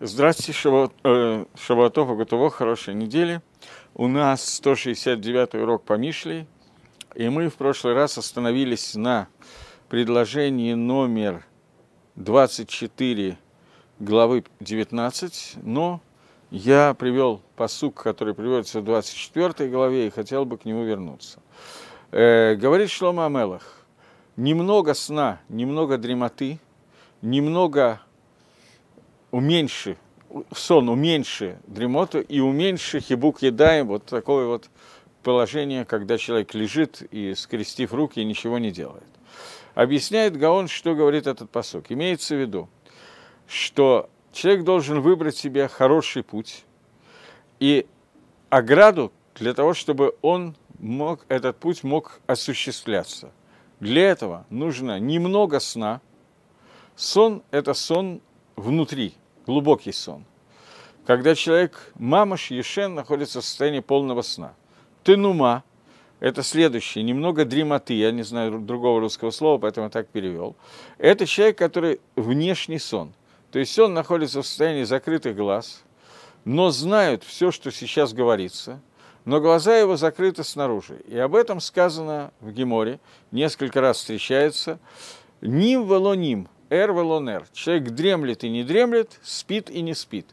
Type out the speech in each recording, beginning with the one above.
Здравствуйте, Шабат, э, Шабатов и хорошей недели. У нас 169-й урок по Мишле, и мы в прошлый раз остановились на предложении номер 24 главы 19, но я привел посук, который приводится в 24 главе, и хотел бы к нему вернуться. Э, говорит Шлома Амелах, немного сна, немного дремоты, немного уменьши сон, уменьши дремоту и уменьши хибук едаем, вот такое вот положение, когда человек лежит и, скрестив руки, и ничего не делает. Объясняет Гаон, что говорит этот посок. Имеется в виду, что человек должен выбрать себе хороший путь и ограду для того, чтобы он мог, этот путь мог осуществляться. Для этого нужно немного сна. Сон – это сон внутри – глубокий сон. Когда человек, мамаш ешен, находится в состоянии полного сна. Тенума – это следующее, немного дремоты, я не знаю другого русского слова, поэтому так перевел. Это человек, который внешний сон. То есть он находится в состоянии закрытых глаз, но знает все, что сейчас говорится – но глаза его закрыты снаружи. И об этом сказано в Геморе, несколько раз встречается. Ним волоним эр Человек дремлет и не дремлет, спит и не спит.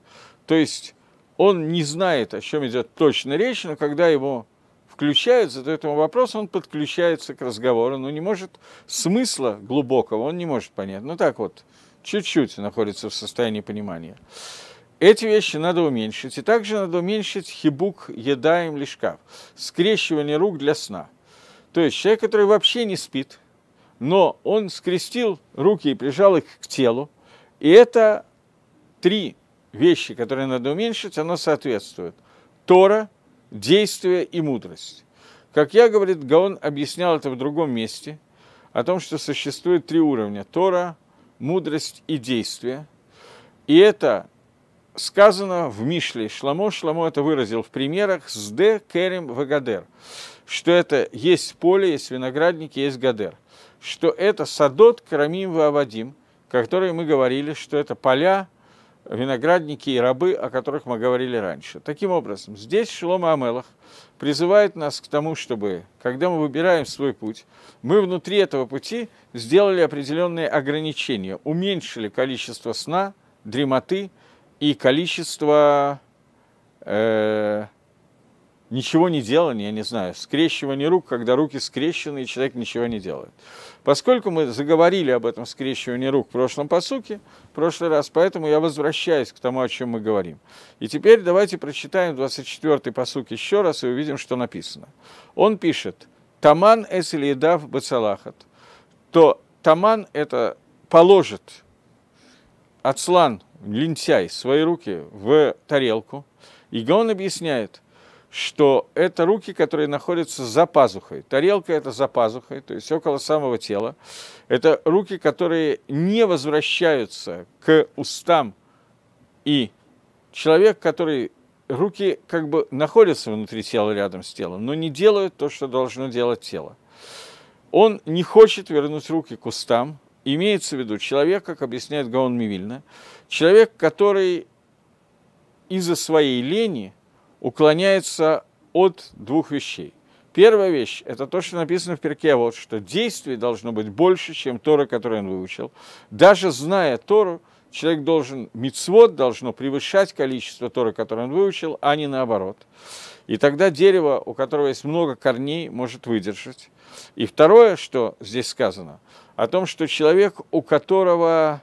То есть он не знает, о чем идет точно речь, но когда ему включается, то этому вопросу он подключается к разговору, но ну, не может смысла глубокого, он не может понять. Ну так вот, чуть-чуть находится в состоянии понимания. Эти вещи надо уменьшить. И также надо уменьшить хибук, еда им лишкав. Скрещивание рук для сна. То есть человек, который вообще не спит – но он скрестил руки и прижал их к телу. И это три вещи, которые надо уменьшить, оно соответствует. Тора, действие и мудрость. Как я, говорит, Гаон объяснял это в другом месте, о том, что существует три уровня – Тора, мудрость и действие. И это сказано в Мишле Шламо. Шламо это выразил в примерах с Д. Керем Вагадер, что это есть поле, есть виноградники, есть Гадер что это садот Крамим Вавадим, которые мы говорили, что это поля, виноградники и рабы, о которых мы говорили раньше. Таким образом, здесь Шелома Амелах призывает нас к тому, чтобы, когда мы выбираем свой путь, мы внутри этого пути сделали определенные ограничения, уменьшили количество сна, дремоты и количество э, ничего не делания, я не знаю, скрещивание рук, когда руки скрещены, и человек ничего не делает. Поскольку мы заговорили об этом скрещивании рук в прошлом посуке, в прошлый раз, поэтому я возвращаюсь к тому, о чем мы говорим. И теперь давайте прочитаем 24-й посук еще раз и увидим, что написано. Он пишет «Таман едав бацалахат». То таман – это положит Ацлан, лентяй, свои руки в тарелку. И он объясняет – что это руки, которые находятся за пазухой. Тарелка – это за пазухой, то есть около самого тела. Это руки, которые не возвращаются к устам. И человек, который руки как бы находятся внутри тела, рядом с телом, но не делают то, что должно делать тело. Он не хочет вернуть руки к устам. Имеется в виду человек, как объясняет Гаон Мивильна, человек, который из-за своей лени – уклоняется от двух вещей. Первая вещь – это то, что написано в перке, вот что действий должно быть больше, чем Тора, которую он выучил. Даже зная Тору, человек должен, мицвод должно превышать количество Торы, которое он выучил, а не наоборот. И тогда дерево, у которого есть много корней, может выдержать. И второе, что здесь сказано, о том, что человек, у которого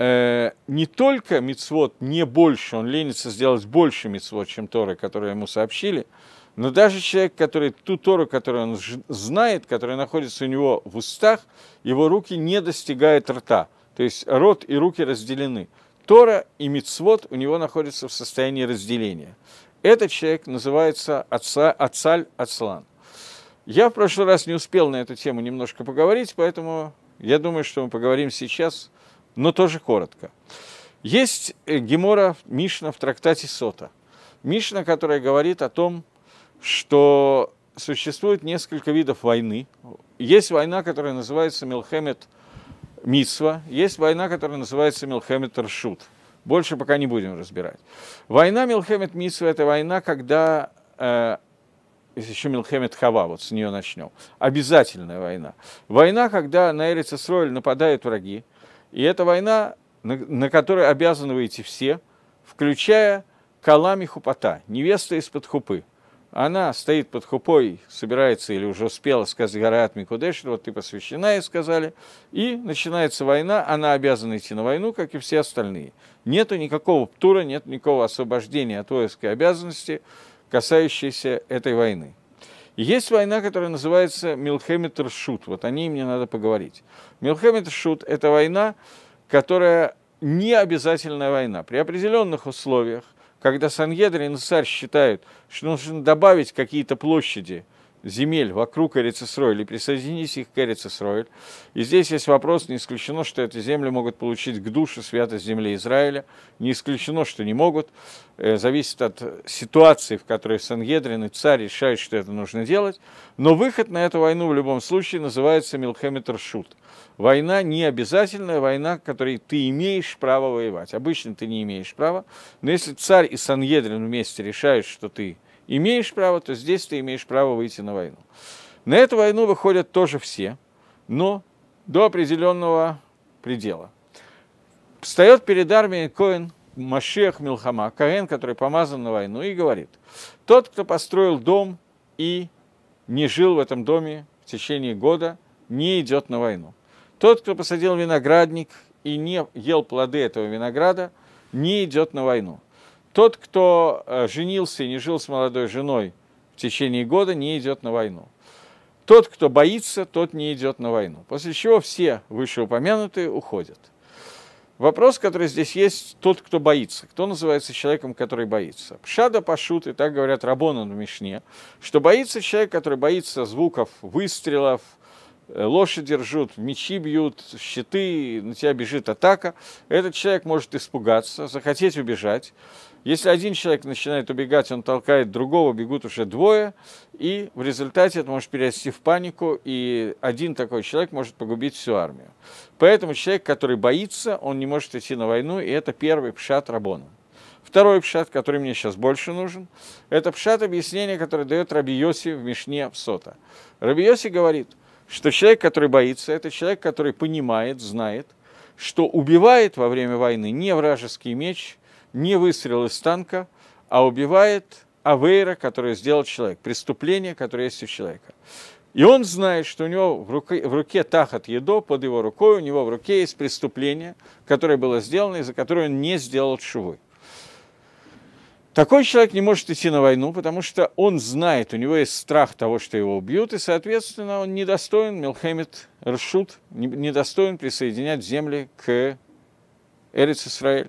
Э, не только мицвод не больше, он ленится сделать больше мицвод, чем Торы, которые ему сообщили, но даже человек, который ту Тору, которую он знает, которая находится у него в устах, его руки не достигают рта. То есть рот и руки разделены. Тора и мицвод у него находятся в состоянии разделения. Этот человек называется отца, Ацаль Ацлан. Я в прошлый раз не успел на эту тему немножко поговорить, поэтому я думаю, что мы поговорим сейчас – но тоже коротко. Есть э, Гемора Мишна в трактате Сота. Мишна, которая говорит о том, что существует несколько видов войны. Есть война, которая называется Милхемет Мисва, есть война, которая называется Милхемет Ршут. Больше пока не будем разбирать. Война Милхемет Мисва – это война, когда э, еще Милхемет Хава, вот с нее начнем. Обязательная война. Война, когда на Эрицесроль нападают враги, и это война, на, на которую обязаны выйти все, включая Калами Хупата, невеста из-под Хупы. Она стоит под Хупой, собирается или уже успела сказать Гараат Микудеш, вот ты посвящена, и сказали. И начинается война, она обязана идти на войну, как и все остальные. Нету никакого птура, нет никакого освобождения от воинской обязанности, касающейся этой войны. Есть война, которая называется Милхемитер Шут. Вот о ней мне надо поговорить. Милхемитер Шут – это война, которая не обязательная война. При определенных условиях, когда Сангедрин и царь считают, что нужно добавить какие-то площади – земель вокруг Эрицесроиля и присоединись их к Эрицесроиль. И здесь есть вопрос, не исключено, что эти земли могут получить к душе святость земли Израиля, не исключено, что не могут, э, зависит от ситуации, в которой Сангедрин и царь решают, что это нужно делать, но выход на эту войну в любом случае называется Милхеметершут. Война не обязательная, война, которой ты имеешь право воевать. Обычно ты не имеешь права, но если царь и Сангедрин вместе решают, что ты имеешь право, то здесь ты имеешь право выйти на войну. На эту войну выходят тоже все, но до определенного предела. Встает перед армией Коэн Машех Милхама, Коэн, который помазан на войну, и говорит, тот, кто построил дом и не жил в этом доме в течение года, не идет на войну. Тот, кто посадил виноградник и не ел плоды этого винограда, не идет на войну. Тот, кто э, женился и не жил с молодой женой в течение года, не идет на войну. Тот, кто боится, тот не идет на войну. После чего все вышеупомянутые уходят. Вопрос, который здесь есть, тот, кто боится. Кто называется человеком, который боится? Пшада Пашут, и так говорят Рабона в Мишне, что боится человек, который боится звуков выстрелов, э, лошади ржут, мечи бьют, щиты, на тебя бежит атака. Этот человек может испугаться, захотеть убежать. Если один человек начинает убегать, он толкает другого, бегут уже двое, и в результате это может перейти в панику, и один такой человек может погубить всю армию. Поэтому человек, который боится, он не может идти на войну, и это первый пшат Рабона. Второй пшат, который мне сейчас больше нужен, это пшат объяснение, которое дает Рабиоси в Мишне Псота. Рабиоси говорит, что человек, который боится, это человек, который понимает, знает, что убивает во время войны не вражеский меч – не выстрел из танка, а убивает авейра, который сделал человек, преступление, которое есть у человека. И он знает, что у него в руке, в руке тахат едо, под его рукой, у него в руке есть преступление, которое было сделано, из-за которого он не сделал швы. Такой человек не может идти на войну, потому что он знает, у него есть страх того, что его убьют, и, соответственно, он недостоин, Милхемед Ршут, недостоин присоединять земли к Эрец Исраэль.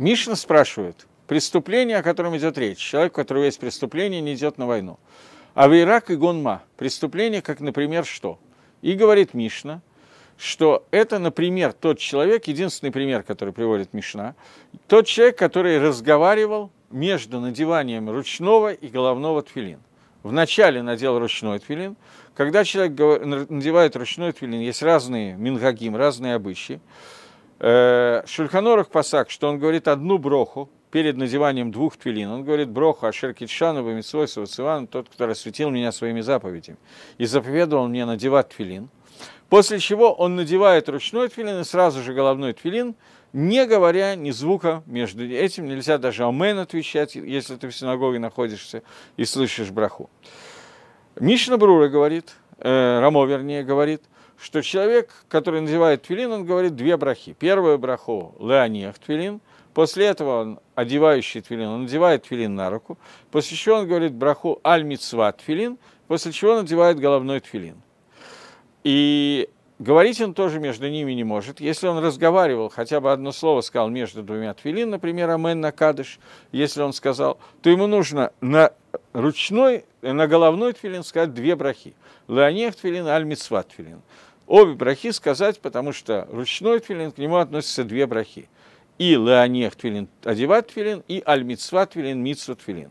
Мишин спрашивает, преступление, о котором идет речь, человек, у которого есть преступление, не идет на войну. А в Ирак и Гонма преступление, как, например, что? И говорит Мишна, что это, например, тот человек, единственный пример, который приводит Мишна, тот человек, который разговаривал между надеванием ручного и головного тфилин. Вначале надел ручной тфилин. Когда человек надевает ручной тфилин, есть разные мингагим, разные обычаи. Э, Шульханорух Пасак, что он говорит одну броху перед надеванием двух твилин. Он говорит, броху Ашер Китшану, Бамитсвой, Савациван, тот, кто рассветил меня своими заповедями. И заповедовал мне надевать твилин. После чего он надевает ручной твилин и сразу же головной твилин, не говоря ни звука между этим. Нельзя даже амен отвечать, если ты в синагоге находишься и слышишь браху. Мишна Брура говорит, э, Рамо, вернее, говорит – что человек, который надевает твилин, он говорит две брахи. Первую браху – леонех твилин, после этого он, одевающий твилин, он надевает твилин на руку, после чего он говорит браху аль мицва твилин, после чего он надевает головной твилин. И говорить он тоже между ними не может. Если он разговаривал, хотя бы одно слово сказал между двумя твилин, например, «Амен на кадыш», если он сказал, то ему нужно на ручной, на головной твилин сказать две брахи. Леонех твилин, аль мицва твилин обе брахи сказать, потому что ручной тфилин, к нему относятся две брахи. И леонех твилин, одеват твилин, и аль-митсва твилин, митсва твилин.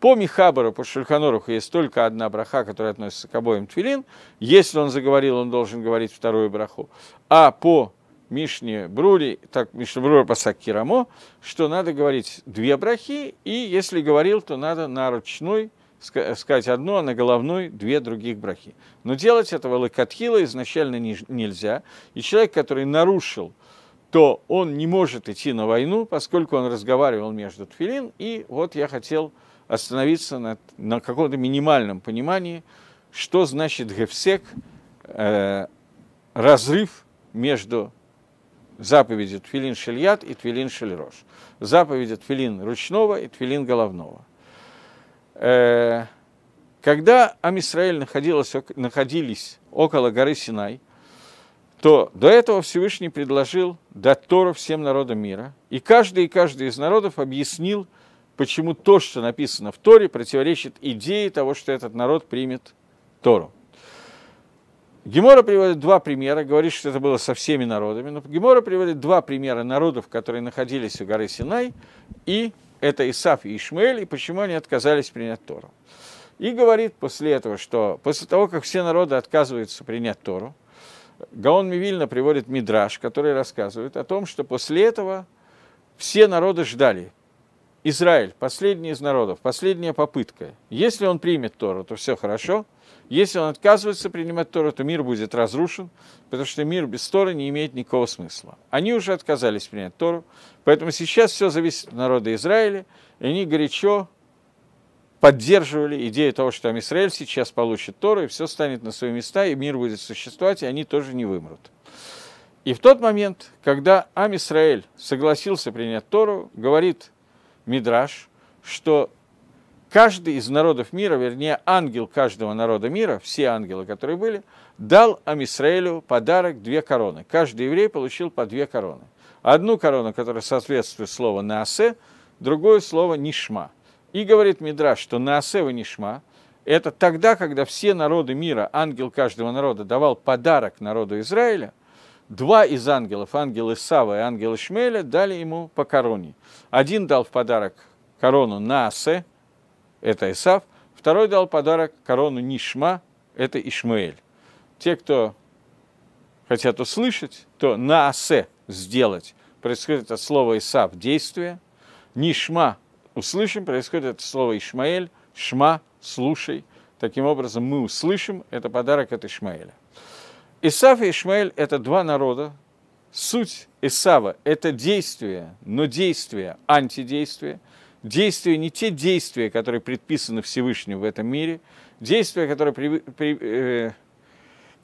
По Михабару, по Шульханоруху есть только одна браха, которая относится к обоим твилин. Если он заговорил, он должен говорить вторую браху. А по Мишне Брули, так Мишне Брули Пасак Кирамо, что надо говорить две брахи, и если говорил, то надо на ручной сказать одно, а на головной две других брахи. Но делать этого лакатхила изначально не, нельзя. И человек, который нарушил, то он не может идти на войну, поскольку он разговаривал между тфилин. И вот я хотел остановиться на, на каком-то минимальном понимании, что значит гефсек, э, разрыв между заповедью Твилин Шильят и Твилин Шельрош, заповедью Твилин ручного и Твилин головного – Э, когда Амисраэль находилась находились около горы Синай, то до этого Всевышний предложил дать Тору всем народам мира. И каждый и каждый из народов объяснил, почему то, что написано в Торе, противоречит идее того, что этот народ примет Тору. Гемора приводит два примера, говорит, что это было со всеми народами, но Гемора приводит два примера народов, которые находились у горы Синай, и это Исаф и Ишмаэль, и почему они отказались принять Тору. И говорит после этого, что после того, как все народы отказываются принять Тору, Гаон Мивильна приводит Мидраш, который рассказывает о том, что после этого все народы ждали. Израиль, последний из народов, последняя попытка. Если он примет Тору, то все хорошо. Если он отказывается принимать Тору, то мир будет разрушен, потому что мир без Торы не имеет никакого смысла. Они уже отказались принять Тору, поэтому сейчас все зависит от народа Израиля, и они горячо поддерживали идею того, что Израиль сейчас получит Тору, и все станет на свои места, и мир будет существовать, и они тоже не вымрут. И в тот момент, когда Ам Исраэль согласился принять Тору, говорит Мидраш, что каждый из народов мира, вернее, ангел каждого народа мира, все ангелы, которые были, дал Амисраэлю подарок две короны. Каждый еврей получил по две короны. Одну корону, которая соответствует слову «наасе», другое слово «нишма». И говорит Мидра, что «наасе» и «нишма» – это тогда, когда все народы мира, ангел каждого народа давал подарок народу Израиля – Два из ангелов, ангел Исава и ангел Шмеля, дали ему по короне. Один дал в подарок корону Насе, это Исав. Второй дал подарок корону Нишма, это Ишмаэль. Те, кто хотят услышать, то на наасе сделать происходит от слова Исав действие. Нишма услышим происходит от слова Ишмаэль, шма слушай. Таким образом, мы услышим, это подарок от Ишмаэля. Исав и Ишмаэль – это два народа. Суть Исава – это действие, но действие – антидействие – действия, не те действия, которые предписаны Всевышним в этом мире, действия, которые, при, при, э,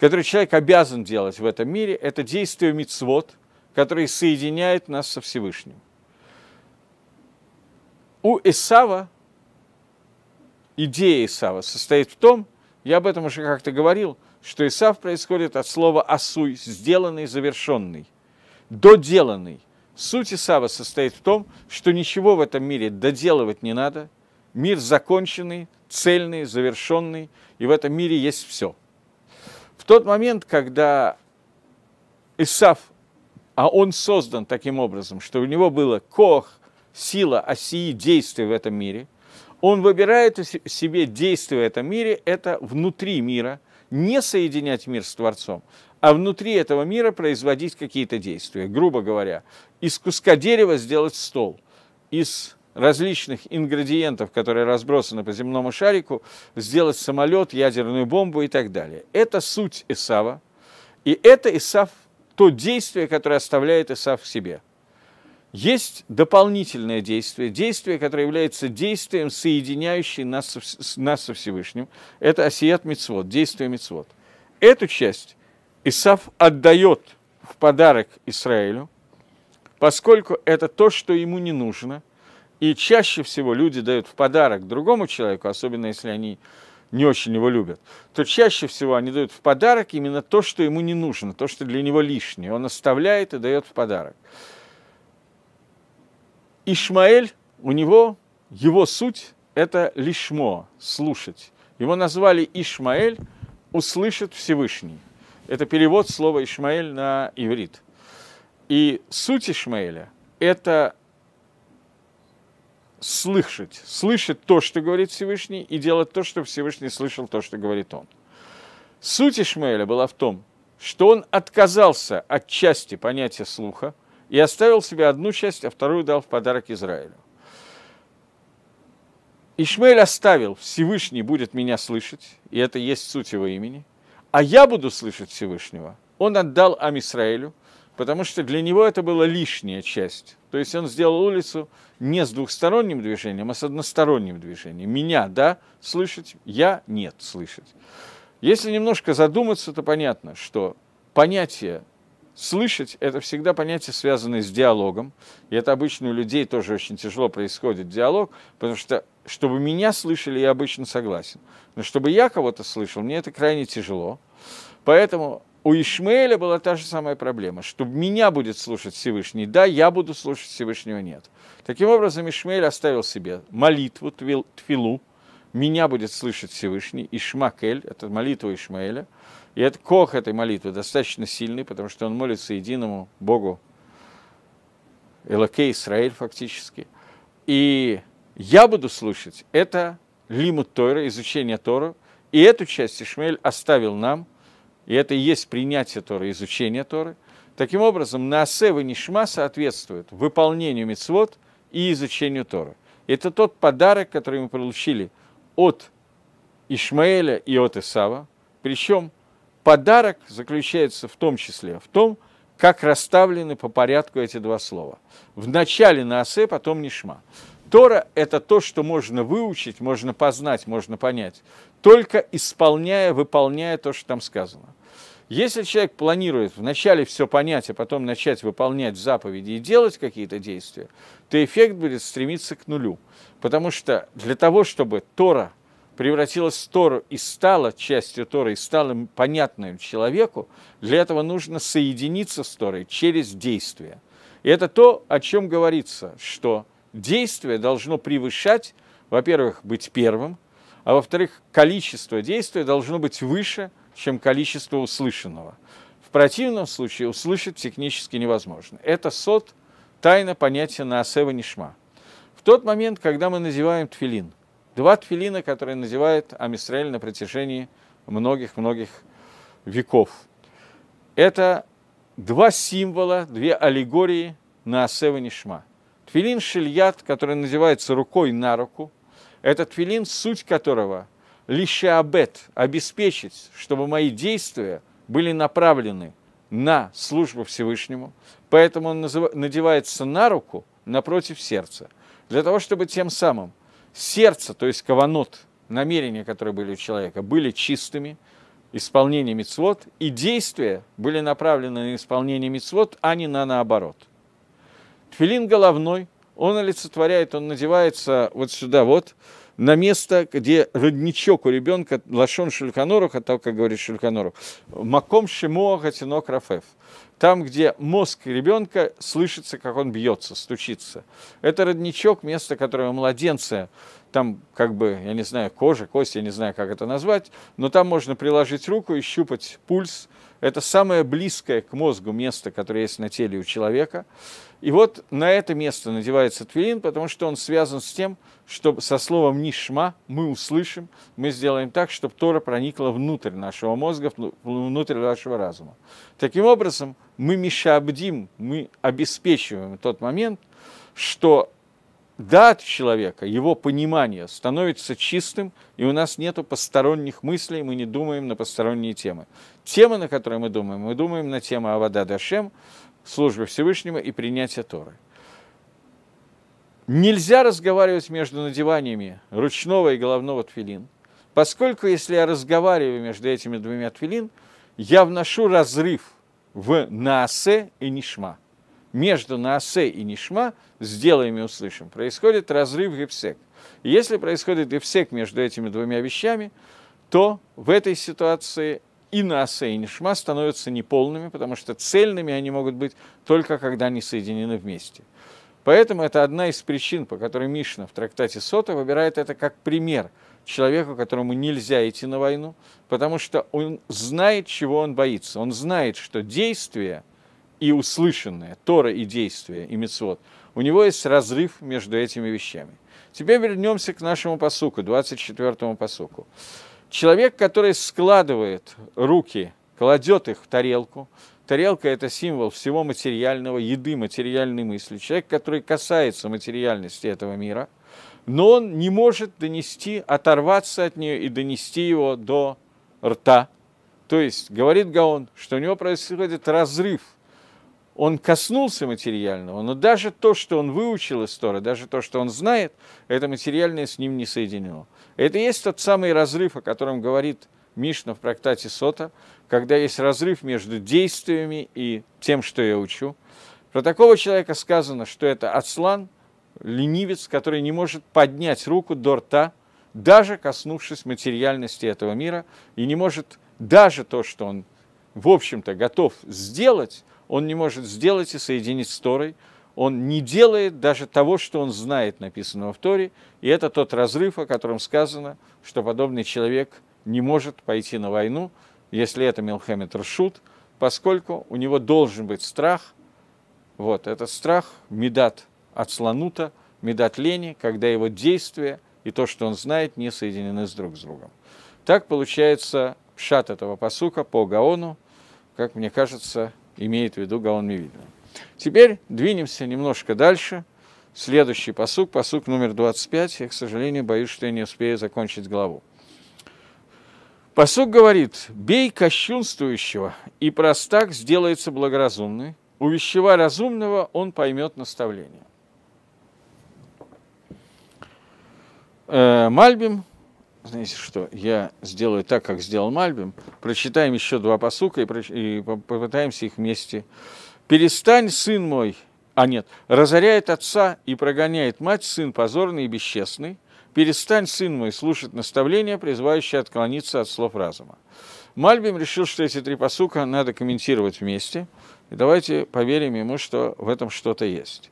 которые человек обязан делать в этом мире, это действие мицвод, которое соединяет нас со Всевышним. У Исава, идея Исава состоит в том, я об этом уже как-то говорил, что Исав происходит от слова «асуй», «сделанный», «завершенный», «доделанный». Суть Исава состоит в том, что ничего в этом мире доделывать не надо. Мир законченный, цельный, завершенный, и в этом мире есть все. В тот момент, когда Исав, а он создан таким образом, что у него было кох, сила оси действия в этом мире, он выбирает себе действие в этом мире, это внутри мира, не соединять мир с Творцом, а внутри этого мира производить какие-то действия. Грубо говоря, из куска дерева сделать стол, из различных ингредиентов, которые разбросаны по земному шарику, сделать самолет, ядерную бомбу и так далее. Это суть Исава, и это Исав, то действие, которое оставляет Исав в себе. Есть дополнительное действие, действие, которое является действием, соединяющим нас, нас со Всевышним. Это осият мицвод, действие мицвод. Эту часть Исав отдает в подарок Израилю – поскольку это то, что ему не нужно. И чаще всего люди дают в подарок другому человеку, особенно если они не очень его любят, то чаще всего они дают в подарок именно то, что ему не нужно, то, что для него лишнее. Он оставляет и дает в подарок. Ишмаэль, у него, его суть – это лишмо, слушать. Его назвали Ишмаэль, услышит Всевышний. Это перевод слова Ишмаэль на иврит – и суть Ишмаэля – это слышать, слышать то, что говорит Всевышний, и делать то, что Всевышний слышал то, что говорит он. Суть Ишмаэля была в том, что он отказался от части понятия слуха и оставил себе одну часть, а вторую дал в подарок Израилю. Ишмаэль оставил, Всевышний будет меня слышать, и это есть суть его имени, а я буду слышать Всевышнего. Он отдал Амисраэлю, потому что для него это была лишняя часть. То есть он сделал улицу не с двухсторонним движением, а с односторонним движением. Меня, да, слышать, я, нет, слышать. Если немножко задуматься, то понятно, что понятие слышать – это всегда понятие, связанное с диалогом. И это обычно у людей тоже очень тяжело происходит диалог, потому что, чтобы меня слышали, я обычно согласен. Но чтобы я кого-то слышал, мне это крайне тяжело. Поэтому у Ишмаэля была та же самая проблема, что меня будет слушать Всевышний, да, я буду слушать Всевышнего, нет. Таким образом, Ишмаэль оставил себе молитву, твилу, меня будет слышать Всевышний, Ишмакель, это молитва Ишмаэля, и этот кох этой молитвы достаточно сильный, потому что он молится единому Богу, Элакей Исраиль фактически. И я буду слушать, это лимут Тора, изучение Тора, и эту часть Ишмаэль оставил нам, и это и есть принятие Торы, изучение Торы. Таким образом, Наасе нишма соответствует выполнению мицвод и изучению Торы. Это тот подарок, который мы получили от Ишмаэля и от Исава. Причем подарок заключается в том числе в том, как расставлены по порядку эти два слова. Вначале наосе, потом Нишма. Тора – это то, что можно выучить, можно познать, можно понять, только исполняя, выполняя то, что там сказано. Если человек планирует вначале все понять, а потом начать выполнять заповеди и делать какие-то действия, то эффект будет стремиться к нулю. Потому что для того, чтобы Тора превратилась в Тору и стала частью Торы, и стала понятной человеку, для этого нужно соединиться с Торой через действие. И это то, о чем говорится, что действие должно превышать, во-первых, быть первым, а во-вторых, количество действия должно быть выше – чем количество услышанного. В противном случае услышать технически невозможно. Это сот, тайна понятия на Наасева Нишма. В тот момент, когда мы называем тфилин, два тфилина, которые называют Амисраэль на протяжении многих-многих веков. Это два символа, две аллегории на Наасева Нишма. Тфилин Шильят, который называется рукой на руку, это тфилин, суть которого – лишь лишаабет, обеспечить, чтобы мои действия были направлены на службу Всевышнему, поэтому он надевается на руку напротив сердца, для того, чтобы тем самым сердце, то есть каванот, намерения, которые были у человека, были чистыми, исполнение мицвод, и действия были направлены на исполнение мицвод, а не на наоборот. Тфилин головной, он олицетворяет, он надевается вот сюда вот, на место, где родничок у ребенка, лашон шельканорух, а того, как говорит шельканорух, маком шимоа хатинок рафев. Там, где мозг ребенка слышится, как он бьется, стучится. Это родничок, место которое у младенца, там как бы, я не знаю, кожа, кость, я не знаю, как это назвать, но там можно приложить руку и щупать пульс, это самое близкое к мозгу место, которое есть на теле у человека. И вот на это место надевается твилин, потому что он связан с тем, что со словом «нишма» мы услышим, мы сделаем так, чтобы Тора проникла внутрь нашего мозга, внутрь нашего разума. Таким образом, мы мишабдим, мы обеспечиваем тот момент, что дат человека, его понимание становится чистым, и у нас нет посторонних мыслей, мы не думаем на посторонние темы. Темы, на которые мы думаем, мы думаем на тему Авада Дашем, службы Всевышнего и принятия Торы. Нельзя разговаривать между надеваниями ручного и головного твилин, поскольку если я разговариваю между этими двумя твилин, я вношу разрыв в наасе и нишма – между Наасе и Нишма, сделаем и услышим, происходит разрыв гипсек. И если происходит гипсек между этими двумя вещами, то в этой ситуации и Наасе, и Нишма становятся неполными, потому что цельными они могут быть только когда они соединены вместе. Поэтому это одна из причин, по которой Мишна в трактате Сота выбирает это как пример человеку, которому нельзя идти на войну, потому что он знает, чего он боится. Он знает, что действие – и услышанное, Тора и действие, и Мецвод, у него есть разрыв между этими вещами. Теперь вернемся к нашему посуку, 24-му посуку. Человек, который складывает руки, кладет их в тарелку, тарелка – это символ всего материального, еды, материальной мысли. Человек, который касается материальности этого мира, но он не может донести, оторваться от нее и донести его до рта. То есть, говорит Гаон, что у него происходит разрыв – он коснулся материального, но даже то, что он выучил из Торы, даже то, что он знает, это материальное с ним не соединено. Это и есть тот самый разрыв, о котором говорит Мишна в проктате Сота, когда есть разрыв между действиями и тем, что я учу. Про такого человека сказано, что это Ацлан, ленивец, который не может поднять руку до рта, даже коснувшись материальности этого мира, и не может даже то, что он, в общем-то, готов сделать, он не может сделать и соединить с Торой, он не делает даже того, что он знает, написанного в Торе, и это тот разрыв, о котором сказано, что подобный человек не может пойти на войну, если это Милхемет Ршут, поскольку у него должен быть страх, вот этот страх, медат от слонута, медат лени, когда его действия и то, что он знает, не соединены с друг с другом. Так получается пшат этого посука по Гаону, как мне кажется, имеет в виду Гаон Мивильна. Теперь двинемся немножко дальше. Следующий посук, посук номер 25. Я, к сожалению, боюсь, что я не успею закончить главу. Посук говорит, бей кощунствующего, и простак сделается благоразумный, увещевая разумного, он поймет наставление. Э, Мальбим знаете что, я сделаю так, как сделал Мальбим, прочитаем еще два посука и, проч... и попытаемся их вместе. «Перестань, сын мой, а нет, разоряет отца и прогоняет мать, сын позорный и бесчестный. Перестань, сын мой, слушать наставления, призывающие отклониться от слов разума». Мальбим решил, что эти три посука надо комментировать вместе, и давайте поверим ему, что в этом что-то есть.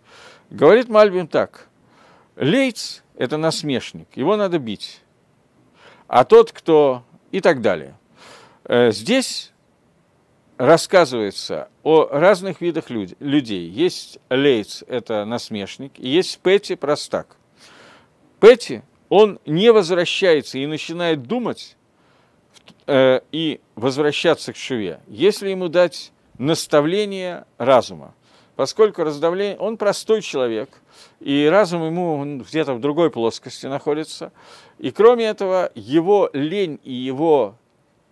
Говорит Мальбим так. Лейц – это насмешник, его надо бить а тот, кто и так далее. Э, здесь рассказывается о разных видах люд... людей. Есть лейц, это насмешник, и есть Петти, простак. Петти, он не возвращается и начинает думать э, и возвращаться к Шиве, если ему дать наставление разума поскольку раздавление, он простой человек, и разум ему где-то в другой плоскости находится. И кроме этого, его лень и его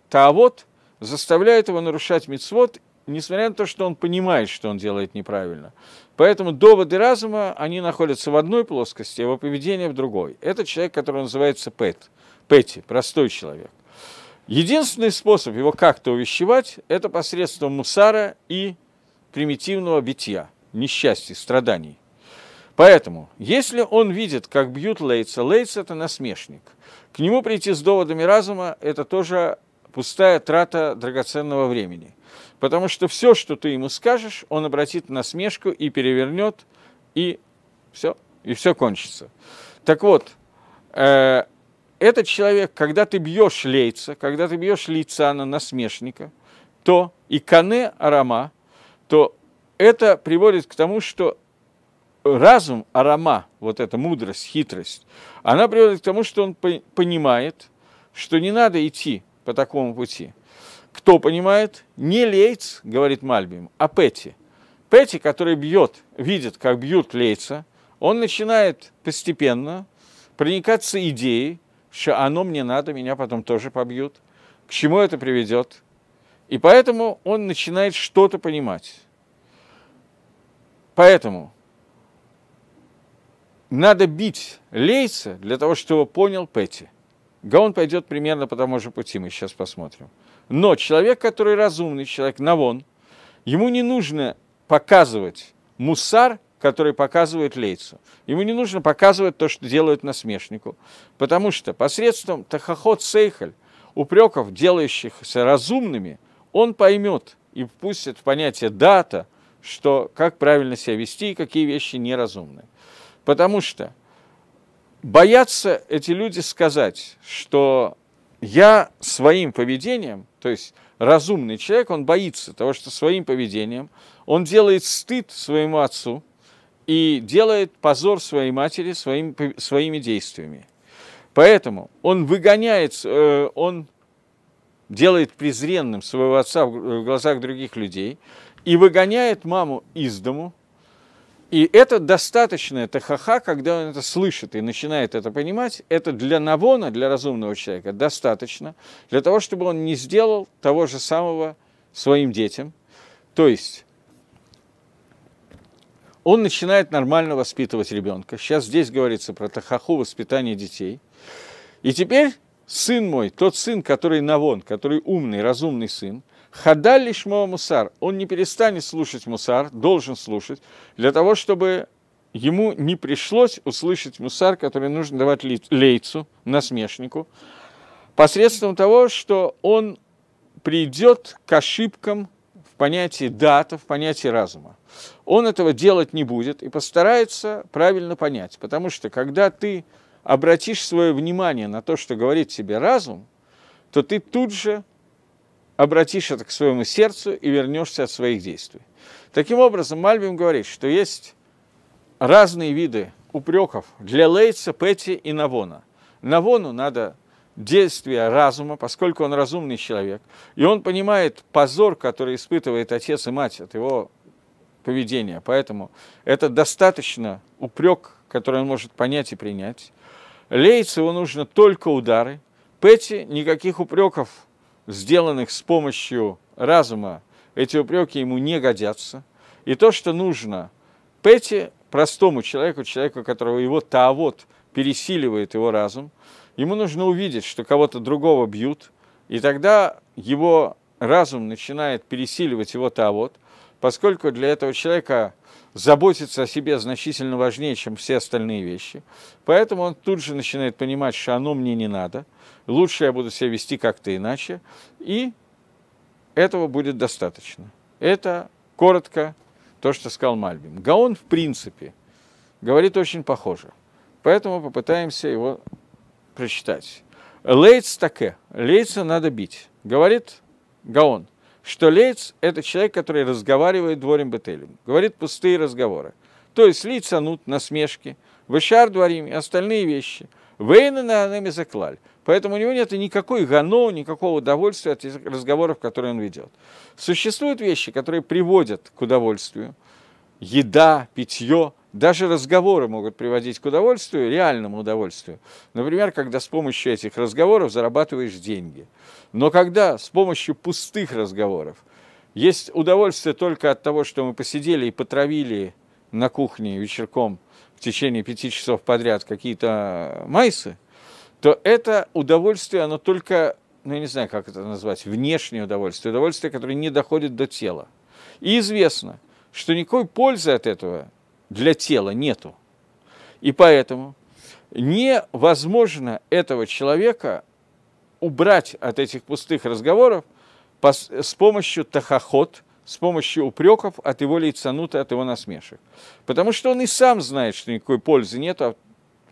таавот заставляют его нарушать мицвод, несмотря на то, что он понимает, что он делает неправильно. Поэтому доводы разума, они находятся в одной плоскости, а его поведение в другой. Это человек, который называется Пэт, Пэти, простой человек. Единственный способ его как-то увещевать, это посредством мусара и примитивного бытия, несчастья, страданий. Поэтому, если он видит, как бьют Лейца, Лейц – это насмешник. К нему прийти с доводами разума – это тоже пустая трата драгоценного времени. Потому что все, что ты ему скажешь, он обратит на смешку и перевернет, и все, и все кончится. Так вот, э, этот человек, когда ты бьешь лейца, когда ты бьешь лица на насмешника, то и кане арама – то это приводит к тому, что разум, арома, вот эта мудрость, хитрость, она приводит к тому, что он понимает, что не надо идти по такому пути. Кто понимает? Не Лейц, говорит Мальбим, а Петти. Петти, который бьет, видит, как бьют Лейца, он начинает постепенно проникаться идеей, что оно мне надо, меня потом тоже побьют. К чему это приведет? И поэтому он начинает что-то понимать. Поэтому надо бить Лейца для того, чтобы понял Петти. Гаон пойдет примерно по тому же пути, мы сейчас посмотрим. Но человек, который разумный, человек Навон, ему не нужно показывать мусар, который показывает Лейцу. Ему не нужно показывать то, что делают насмешнику. Потому что посредством тахахот сейхаль, упреков, делающихся разумными, он поймет и впустит в понятие дата, что как правильно себя вести и какие вещи неразумны. Потому что боятся эти люди сказать, что я своим поведением, то есть разумный человек, он боится того, что своим поведением он делает стыд своему отцу и делает позор своей матери своим, своими действиями. Поэтому он выгоняет, э, он делает презренным своего отца в глазах других людей и выгоняет маму из дому. И это достаточно, это ха-ха, когда он это слышит и начинает это понимать, это для Навона, для разумного человека, достаточно для того, чтобы он не сделал того же самого своим детям. То есть он начинает нормально воспитывать ребенка. Сейчас здесь говорится про тахаху, воспитание детей. И теперь сын мой, тот сын, который Навон, который умный, разумный сын, Хадаль Шмо Мусар, он не перестанет слушать Мусар, должен слушать, для того, чтобы ему не пришлось услышать Мусар, который нужно давать лейцу, насмешнику, посредством того, что он придет к ошибкам в понятии дата, в понятии разума. Он этого делать не будет и постарается правильно понять, потому что когда ты обратишь свое внимание на то, что говорит тебе разум, то ты тут же обратишь это к своему сердцу и вернешься от своих действий. Таким образом, Мальбим говорит, что есть разные виды упреков для Лейца, Пэти и Навона. Навону надо действия разума, поскольку он разумный человек, и он понимает позор, который испытывает отец и мать от его поведения. Поэтому это достаточно упрек, который он может понять и принять. Лейцеву нужно только удары. Петти никаких упреков, сделанных с помощью разума, эти упреки ему не годятся. И то, что нужно Петти, простому человеку, человеку, которого его таавот пересиливает его разум, ему нужно увидеть, что кого-то другого бьют, и тогда его разум начинает пересиливать его таавот, поскольку для этого человека – заботиться о себе значительно важнее, чем все остальные вещи. Поэтому он тут же начинает понимать, что оно мне не надо, лучше я буду себя вести как-то иначе, и этого будет достаточно. Это коротко то, что сказал Мальбим. Гаон, в принципе, говорит очень похоже. Поэтому попытаемся его прочитать. Лейц таке. Лейца надо бить. Говорит Гаон – что Лейц – это человек, который разговаривает дворем Бетелем, говорит пустые разговоры. То есть лица нут насмешки, вышар дворим и остальные вещи. Вейна на нами заклаль. Поэтому у него нет никакой гано, никакого удовольствия от разговоров, которые он ведет. Существуют вещи, которые приводят к удовольствию. Еда, питье – даже разговоры могут приводить к удовольствию, реальному удовольствию. Например, когда с помощью этих разговоров зарабатываешь деньги. Но когда с помощью пустых разговоров есть удовольствие только от того, что мы посидели и потравили на кухне вечерком в течение пяти часов подряд какие-то майсы, то это удовольствие, оно только, ну я не знаю, как это назвать, внешнее удовольствие, удовольствие, которое не доходит до тела. И известно, что никакой пользы от этого для тела нету. И поэтому невозможно этого человека убрать от этих пустых разговоров с помощью тахоход, с помощью упреков от его лицанута, от его насмешек. Потому что он и сам знает, что никакой пользы нет от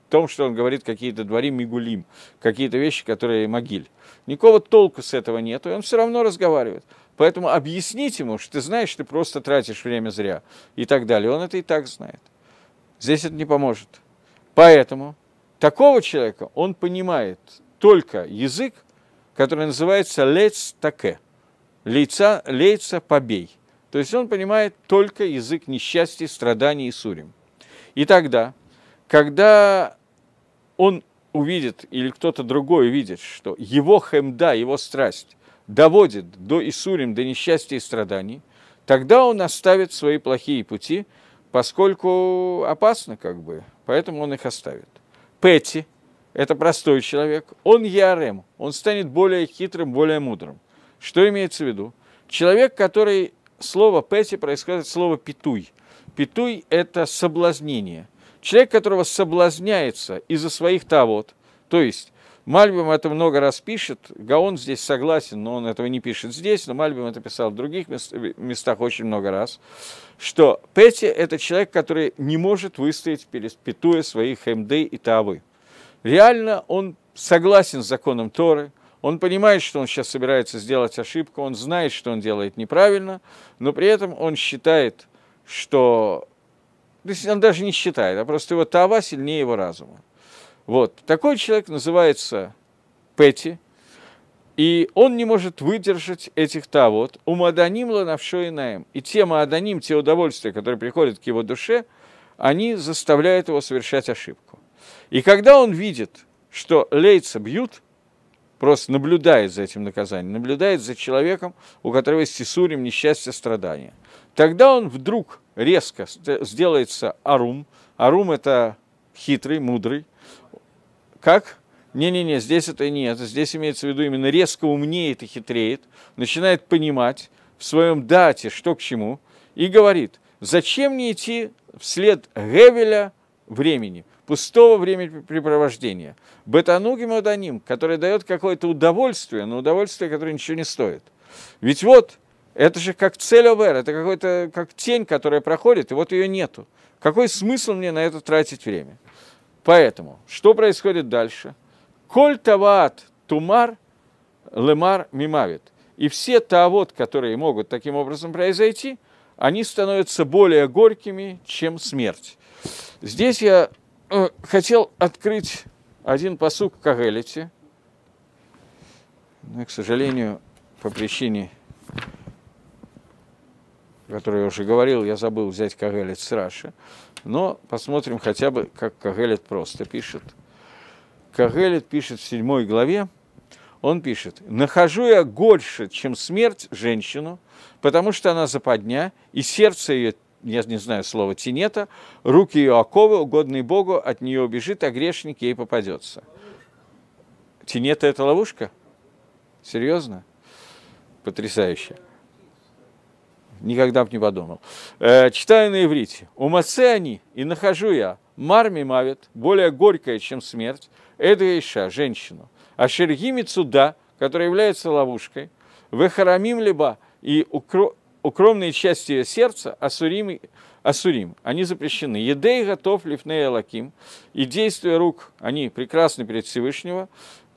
том, что он говорит какие-то двори мигулим, какие-то вещи, которые могиль. Никакого толку с этого нет, и он все равно разговаривает. Поэтому объяснить ему, что ты знаешь, ты просто тратишь время зря и так далее. Он это и так знает. Здесь это не поможет. Поэтому такого человека он понимает только язык, который называется лец таке, лица лейца побей. То есть он понимает только язык несчастья, страданий и сурим. И тогда, когда он увидит или кто-то другой увидит, что его хемда, его страсть доводит до Исурим, до несчастья и страданий, тогда он оставит свои плохие пути, поскольку опасно как бы, поэтому он их оставит. Пэти – это простой человек, он ярем, он станет более хитрым, более мудрым. Что имеется в виду? Человек, который слово пэти происходит слово слова петуй. Петуй – это соблазнение. Человек, которого соблазняется из-за своих тавод, то есть Мальбим это много раз пишет, Гаон здесь согласен, но он этого не пишет здесь, но Мальбим это писал в других местах очень много раз, что Петти – это человек, который не может выстоять перед петуя своих МД и Тавы. Реально он согласен с законом Торы, он понимает, что он сейчас собирается сделать ошибку, он знает, что он делает неправильно, но при этом он считает, что... То есть он даже не считает, а просто его тава сильнее его разума. Вот. Такой человек называется Петти, и он не может выдержать этих тавод. У Маданим ланавшо и наем. Эм. И те Маданим, те удовольствия, которые приходят к его душе, они заставляют его совершать ошибку. И когда он видит, что лейца бьют, просто наблюдает за этим наказанием, наблюдает за человеком, у которого есть сисурим, несчастье, страдания. Тогда он вдруг резко сделается арум. Арум – это хитрый, мудрый, как? Не-не-не, здесь это нет. Здесь имеется в виду именно резко умнеет и хитреет, начинает понимать в своем дате, что к чему, и говорит, зачем мне идти вслед Гевеля времени, пустого времяпрепровождения. Бетануги маданим, который дает какое-то удовольствие, но удовольствие, которое ничего не стоит. Ведь вот, это же как цель овер, это какой-то как тень, которая проходит, и вот ее нету. Какой смысл мне на это тратить время? Поэтому, что происходит дальше? Коль тават тумар лемар мимавит. И все таавот, которые могут таким образом произойти, они становятся более горькими, чем смерть. Здесь я э, хотел открыть один посук Кагелите. Но, к сожалению, по причине который я уже говорил, я забыл взять Кагелет с Раши, но посмотрим хотя бы, как Кагелет просто пишет. Кагелет пишет в седьмой главе, он пишет, «Нахожу я горше, чем смерть, женщину, потому что она западня, и сердце ее, я не знаю слова тинета, руки ее оковы, угодный Богу, от нее убежит, а грешник ей попадется». Тинета – это ловушка? Серьезно? Потрясающе. Никогда бы не подумал. Э, читаю на иврите. «Умаце они, и нахожу я, марми мавит, более горькая, чем смерть, это еще женщину, а шергими цуда, которая является ловушкой, вехарамим либо и укро... укромные части ее сердца, асурим, асурим, они запрещены. Едей готов лифнея лаким, и действия рук, они прекрасны перед Всевышнего,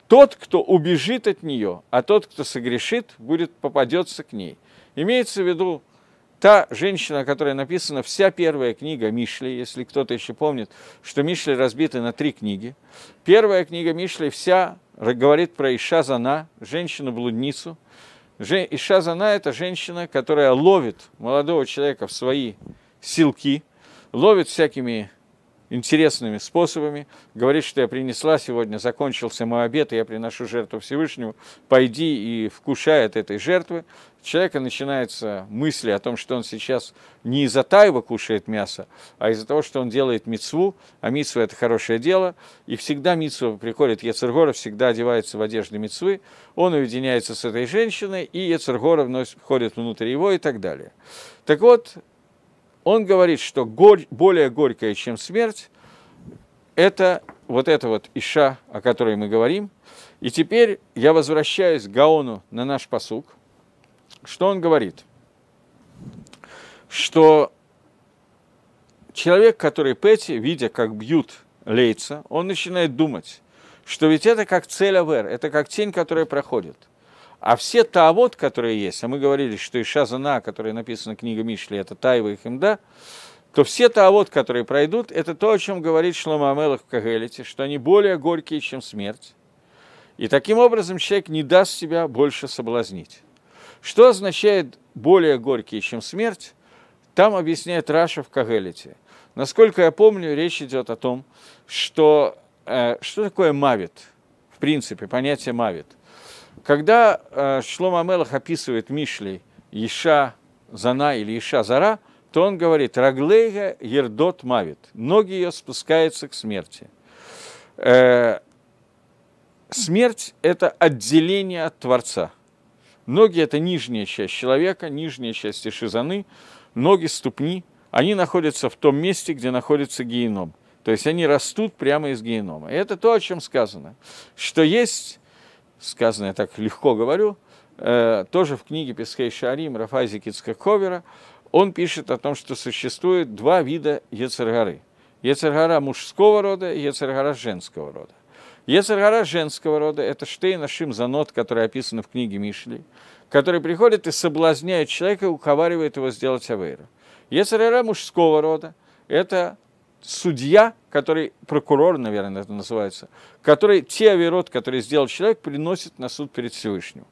тот, кто убежит от нее, а тот, кто согрешит, будет попадется к ней. Имеется в виду та женщина, которая написана вся первая книга Мишли, если кто-то еще помнит, что Мишли разбиты на три книги. Первая книга Мишли вся говорит про Иша Зана, женщину-блудницу. Иша Зана это женщина, которая ловит молодого человека в свои силки, ловит всякими интересными способами, говорит, что я принесла сегодня, закончился мой обед, и я приношу жертву Всевышнему, пойди и вкушай от этой жертвы. У человека начинаются мысли о том, что он сейчас не из-за тайва кушает мясо, а из-за того, что он делает мицву, а мицва это хорошее дело, и всегда мицва приходит, Ецергоров всегда одевается в одежды мицвы, он уединяется с этой женщиной, и Ецергоров входит внутрь его и так далее. Так вот, он говорит, что горь, более горькая, чем смерть, это вот это вот Иша, о которой мы говорим. И теперь я возвращаюсь к Гаону на наш посук. Что он говорит? Что человек, который Пэти, видя, как бьют лейца, он начинает думать, что ведь это как цель Авер, это как тень, которая проходит – а все таавод, которые есть, а мы говорили, что Иша Зана, которая написана книга Мишли, это Тайва и Химда, то все таавод, которые пройдут, это то, о чем говорит Шлома Амелах в Кагелите, что они более горькие, чем смерть. И таким образом человек не даст себя больше соблазнить. Что означает более горькие, чем смерть? Там объясняет Раша в Кагелите. Насколько я помню, речь идет о том, что э, что такое мавит, в принципе, понятие мавит. Когда э, Шлома Мелах описывает Мишлей Иша Зана или Иша Зара, то он говорит «Раглейга ердот мавит». Ноги ее спускаются к смерти. Э, смерть – это отделение от Творца. Ноги – это нижняя часть человека, нижняя часть Ишизаны, ноги, ступни, они находятся в том месте, где находится геном. То есть они растут прямо из генома. И это то, о чем сказано, что есть сказано, я так легко говорю, э, тоже в книге Песхей Шарим Рафази Кицкаковера, он пишет о том, что существует два вида Ецергары. Ецергара мужского рода и Ецергара женского рода. Ецергара женского рода – это Штейн Ашим Занот, который описан в книге Мишли, который приходит и соблазняет человека, уговаривает его сделать авейру. Ецергара мужского рода – это судья, который, прокурор, наверное, это называется, который те оверот, которые сделал человек, приносит на суд перед Всевышним.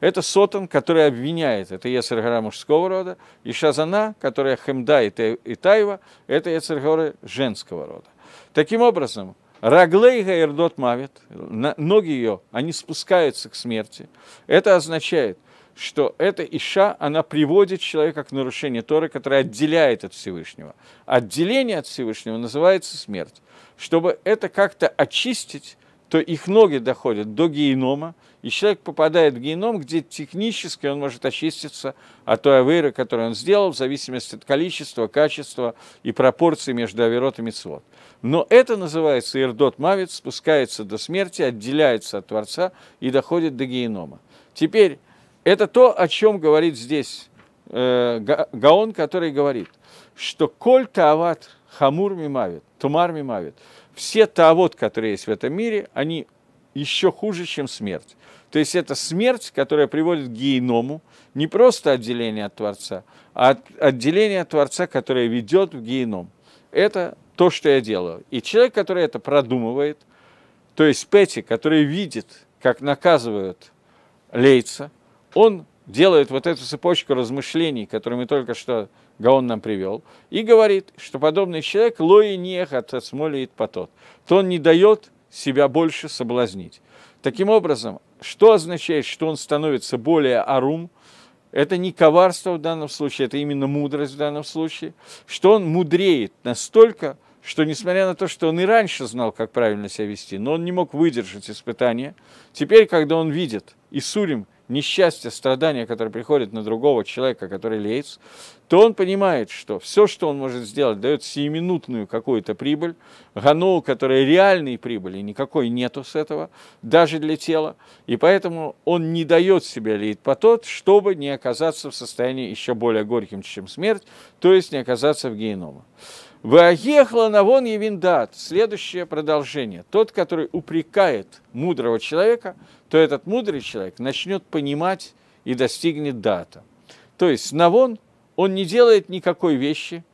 Это Сотан, который обвиняет, это Ецергора мужского рода, и Шазана, которая Хемда и Тайва, это Ецергора женского рода. Таким образом, Раглей Гаирдот Мавит, ноги ее, они спускаются к смерти. Это означает, что эта Иша, она приводит человека к нарушению Торы, которое отделяет от Всевышнего. Отделение от Всевышнего называется смерть. Чтобы это как-то очистить, то их ноги доходят до генома, и человек попадает в геном, где технически он может очиститься от той аверы, которую он сделал, в зависимости от количества, качества и пропорции между аверот и мецвод. Но это называется ирдот мавит, спускается до смерти, отделяется от Творца и доходит до генома. Теперь это то, о чем говорит здесь э, Гаон, который говорит, что коль таават хамур мимавит, тумар мимавит, все таават, которые есть в этом мире, они еще хуже, чем смерть. То есть это смерть, которая приводит к геному, не просто отделение от Творца, а от, отделение от Творца, которое ведет в геном. Это то, что я делаю. И человек, который это продумывает, то есть Петти, который видит, как наказывают лейца – он делает вот эту цепочку размышлений, которую мы только что Гаон нам привел, и говорит, что подобный человек лои нех от смолит потот, то он не дает себя больше соблазнить. Таким образом, что означает, что он становится более арум, это не коварство в данном случае, это именно мудрость в данном случае, что он мудреет настолько, что несмотря на то, что он и раньше знал, как правильно себя вести, но он не мог выдержать испытания, теперь, когда он видит и сурим, несчастье, страдания, которые приходят на другого человека, который леец, то он понимает, что все, что он может сделать, дает сиюминутную какую-то прибыль, гану, которая реальной прибыли никакой нету с этого, даже для тела, и поэтому он не дает себе леет по тот, чтобы не оказаться в состоянии еще более горьким, чем смерть, то есть не оказаться в геноме. Ваехла на вон Евиндат. Следующее продолжение. Тот, который упрекает мудрого человека, то этот мудрый человек начнет понимать и достигнет дата. То есть Навон, он не делает никакой вещи,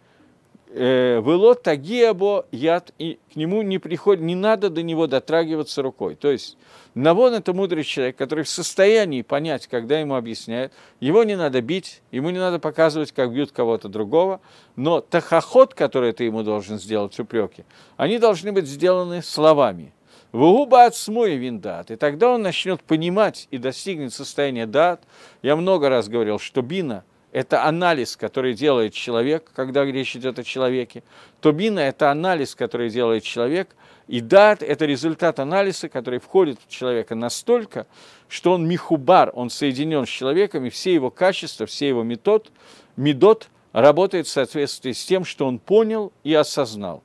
Э, вело тагиабо яд, и к нему не приходит, не надо до него дотрагиваться рукой. То есть Навон – это мудрый человек, который в состоянии понять, когда ему объясняют. Его не надо бить, ему не надо показывать, как бьют кого-то другого. Но тахоход, который ты ему должен сделать, упреки, они должны быть сделаны словами. Вугуба от смой виндат. И тогда он начнет понимать и достигнет состояния дат. Я много раз говорил, что бина – это анализ, который делает человек, когда речь идет о человеке. Тобина – это анализ, который делает человек. И дат – это результат анализа, который входит в человека настолько, что он михубар, он соединен с человеком, и все его качества, все его метод, медот работает в соответствии с тем, что он понял и осознал.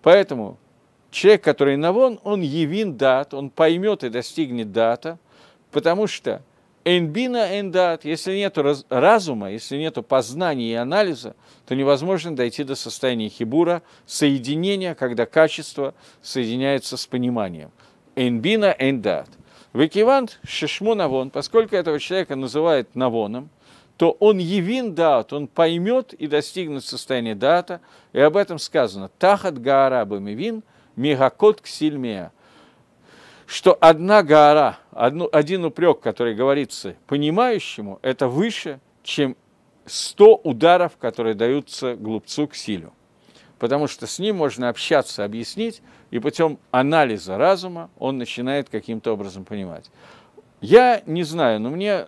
Поэтому человек, который навон, он явин дат, он поймет и достигнет дата, потому что – Энбина эндат, если нет разума, если нет познания и анализа, то невозможно дойти до состояния хибура, соединения, когда качество соединяется с пониманием. Энбина эндат. Векивант шишму навон, поскольку этого человека называют навоном, то он явин дат, он поймет и достигнет состояния дата, и об этом сказано. Тахат гаара бамивин, мегакот ксильмея что одна гора, одну, один упрек, который говорится понимающему, это выше, чем 100 ударов, которые даются глупцу к силе, Потому что с ним можно общаться, объяснить, и путем анализа разума он начинает каким-то образом понимать. Я не знаю, но мне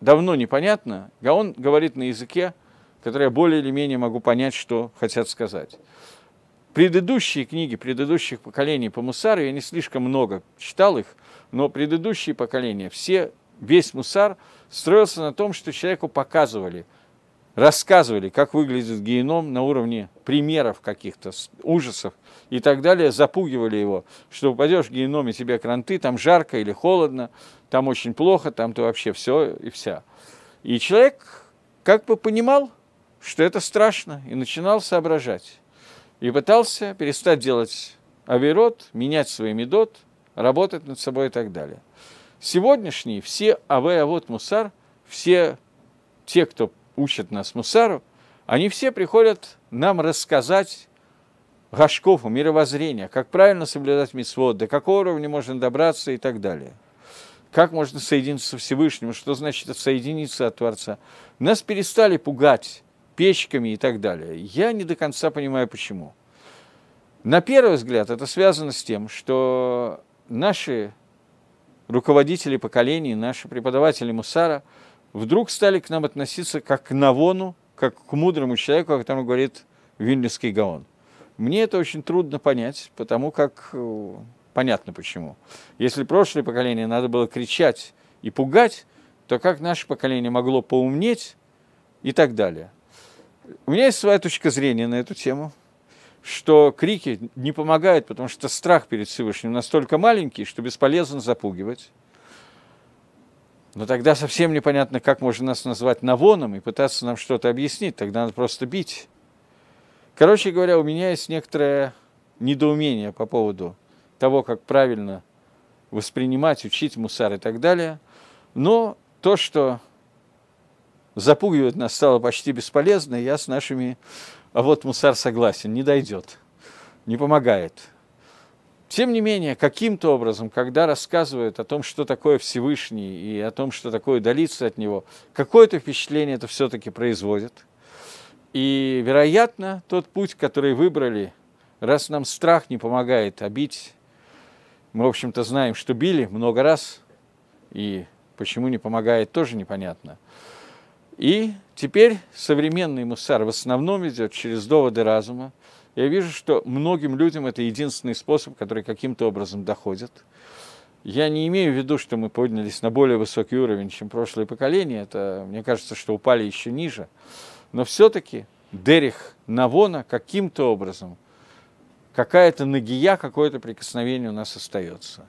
давно непонятно, а он говорит на языке, который я более или менее могу понять, что хотят сказать предыдущие книги предыдущих поколений по Мусару, я не слишком много читал их, но предыдущие поколения, все, весь Мусар строился на том, что человеку показывали, рассказывали, как выглядит геном на уровне примеров каких-то, ужасов и так далее, запугивали его, что упадешь в геном и тебе кранты, там жарко или холодно, там очень плохо, там ты вообще все и вся. И человек как бы понимал, что это страшно, и начинал соображать и пытался перестать делать авирот, менять свой медот, работать над собой и так далее. Сегодняшние все аве авот мусар, все те, кто учат нас мусару, они все приходят нам рассказать Гашкову, мировоззрения, как правильно соблюдать митцвот, до какого уровня можно добраться и так далее. Как можно соединиться со Всевышним, что значит соединиться от Творца. Нас перестали пугать печками и так далее. Я не до конца понимаю, почему. На первый взгляд это связано с тем, что наши руководители поколений, наши преподаватели Мусара вдруг стали к нам относиться как к Навону, как к мудрому человеку, о котором говорит Вильнюсский Гаон. Мне это очень трудно понять, потому как э, понятно почему. Если прошлое поколение надо было кричать и пугать, то как наше поколение могло поумнеть и так далее. У меня есть своя точка зрения на эту тему, что крики не помогают, потому что страх перед Всевышним настолько маленький, что бесполезно запугивать. Но тогда совсем непонятно, как можно нас назвать навоном и пытаться нам что-то объяснить. Тогда надо просто бить. Короче говоря, у меня есть некоторое недоумение по поводу того, как правильно воспринимать, учить мусар и так далее. Но то, что запугивать нас стало почти бесполезно, и я с нашими... А вот Мусар согласен, не дойдет, не помогает. Тем не менее, каким-то образом, когда рассказывают о том, что такое Всевышний и о том, что такое удалиться от него, какое-то впечатление это все-таки производит. И, вероятно, тот путь, который выбрали, раз нам страх не помогает, а бить, мы, в общем-то, знаем, что били много раз, и почему не помогает, тоже непонятно. И теперь современный муссар в основном идет через доводы разума. Я вижу, что многим людям это единственный способ, который каким-то образом доходит. Я не имею в виду, что мы поднялись на более высокий уровень, чем прошлое поколение. Это, мне кажется, что упали еще ниже. Но все-таки Дерих Навона каким-то образом, какая-то нагия, какое-то прикосновение у нас остается.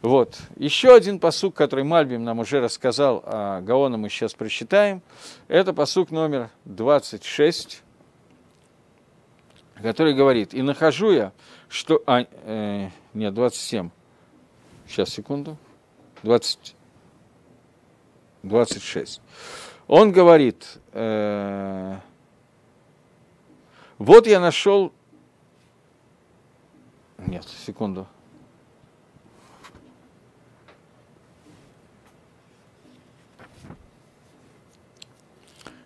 Вот. Еще один посук, который Мальбим нам уже рассказал, а Гаона мы сейчас прочитаем, это посук номер 26, который говорит, «И нахожу я, что...» а, э, Нет, 27. Сейчас, секунду. 20... 26. Он говорит, э, «Вот я нашел...» Нет, секунду.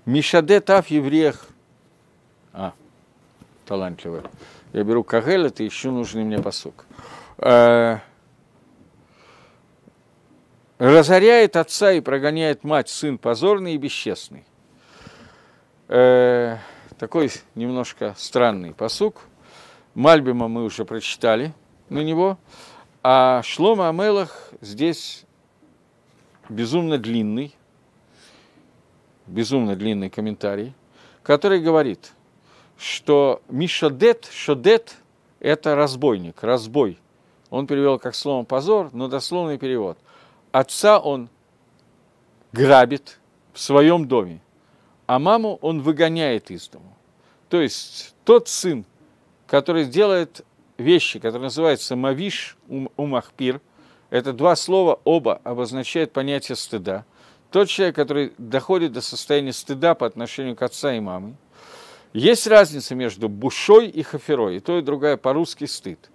Мишаде Тав евреях. А, талантливый. Я беру Кагель, это еще нужный мне посук. Э, разоряет отца и прогоняет мать, сын позорный и бесчестный. Э, такой немножко странный посук. Мальбима мы уже прочитали на него. А Шлома Амелах здесь безумно длинный безумно длинный комментарий, который говорит, что Мишадет, Шадет это разбойник, разбой. Он перевел как слово «позор», но дословный перевод. Отца он грабит в своем доме, а маму он выгоняет из дома. То есть тот сын, который делает вещи, которые называются «мавиш» умахпир, это два слова, оба обозначают понятие стыда – тот человек, который доходит до состояния стыда по отношению к отца и маме. Есть разница между бушой и хаферой, и то, и другая по-русски стыд.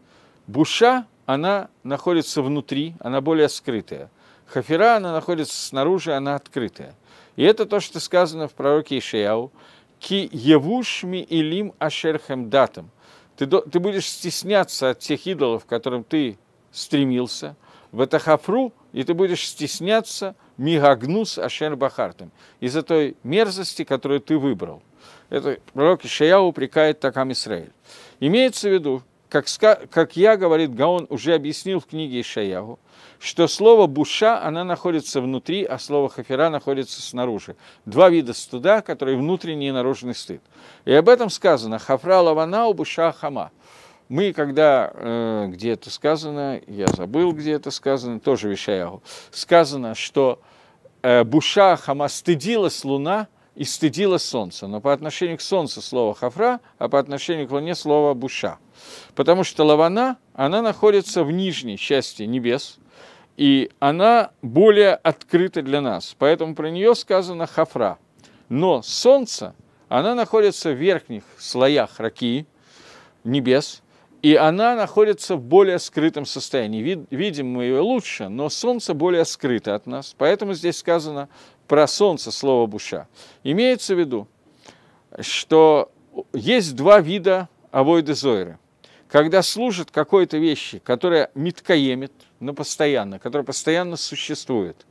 Буша, она находится внутри, она более скрытая. Хафера, она находится снаружи, она открытая. И это то, что сказано в пророке Ишияу. «Ки евушми илим ашерхем датам». Ты, ты будешь стесняться от тех идолов, к которым ты стремился, в это хафру, и ты будешь стесняться – мигагнус ашер бахартем, из-за той мерзости, которую ты выбрал. Это пророк Ишая упрекает так Амисраиль. Имеется в виду, как, как я, говорит Гаон, уже объяснил в книге Ишаяху, что слово «буша», она находится внутри, а слово Хафира находится снаружи. Два вида студа, которые внутренний и наружный стыд. И об этом сказано «хафра лавана у буша хама». Мы, когда э, где это сказано, я забыл, где это сказано, тоже вещаю, сказано, что э, Буша Хама стыдилась луна и стыдила солнце. Но по отношению к солнцу слово хафра, а по отношению к луне слово буша. Потому что лавана, она находится в нижней части небес, и она более открыта для нас. Поэтому про нее сказано хафра. Но солнце, она находится в верхних слоях раки, небес – и она находится в более скрытом состоянии. Вид, видим мы ее лучше, но Солнце более скрыто от нас, поэтому здесь сказано про Солнце слово «буша». Имеется в виду, что есть два вида авойды зойры. Когда служит какой-то вещи, которая меткоемит, но постоянно, которая постоянно существует.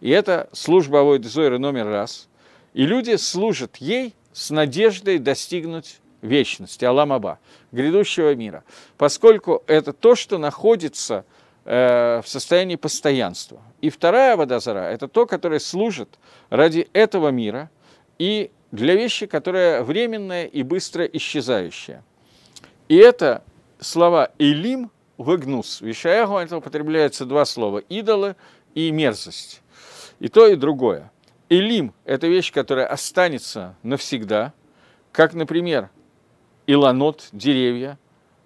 И это служба авойды зойры номер раз. И люди служат ей с надеждой достигнуть вечности, Аламаба, грядущего мира, поскольку это то, что находится э, в состоянии постоянства. И вторая вода зара — это то, которое служит ради этого мира и для вещи, которая временная и быстро исчезающая. И это слова «элим» выгнус. В Ишаягу это употребляется два слова – идолы и мерзость. И то, и другое. Элим – это вещь, которая останется навсегда, как, например, иланот, деревья,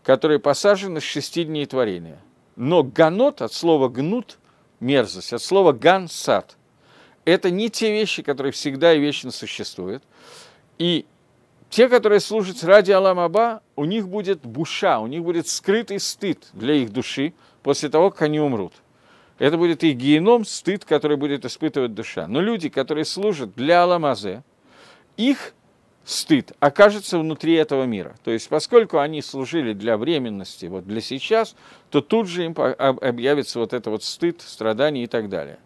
которые посажены с шести дней творения. Но ганот от слова гнут – мерзость, от слова ган – сад. Это не те вещи, которые всегда и вечно существуют. И те, которые служат ради Аламаба, у них будет буша, у них будет скрытый стыд для их души после того, как они умрут. Это будет их геном, стыд, который будет испытывать душа. Но люди, которые служат для Аламазе, их стыд окажется внутри этого мира. То есть, поскольку они служили для временности, вот для сейчас, то тут же им объявится вот этот вот стыд, страдания и так далее.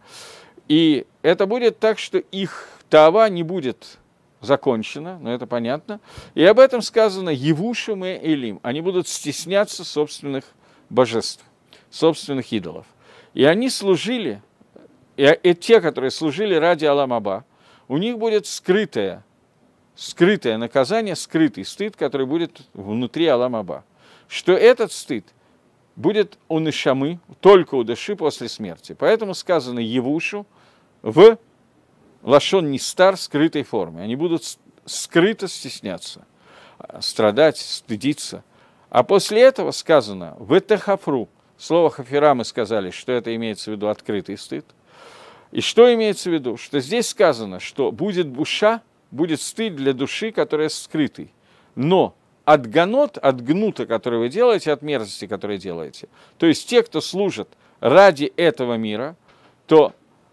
И это будет так, что их тава не будет закончена, но это понятно. И об этом сказано Евушем и Элим. Они будут стесняться собственных божеств, собственных идолов. И они служили, и те, которые служили ради Аламаба, у них будет скрытая скрытое наказание, скрытый стыд, который будет внутри Аламаба. Что этот стыд будет у Нишамы, только у Даши после смерти. Поэтому сказано Евушу в лашон нестар скрытой форме. Они будут скрыто стесняться, страдать, стыдиться. А после этого сказано в Этехафру. Слово хафера мы сказали, что это имеется в виду открытый стыд. И что имеется в виду? Что здесь сказано, что будет буша – будет стыд для души, которая скрытый. Но от ганот, от гнута, который вы делаете, от мерзости, которые делаете, то есть те, кто служит ради этого мира, то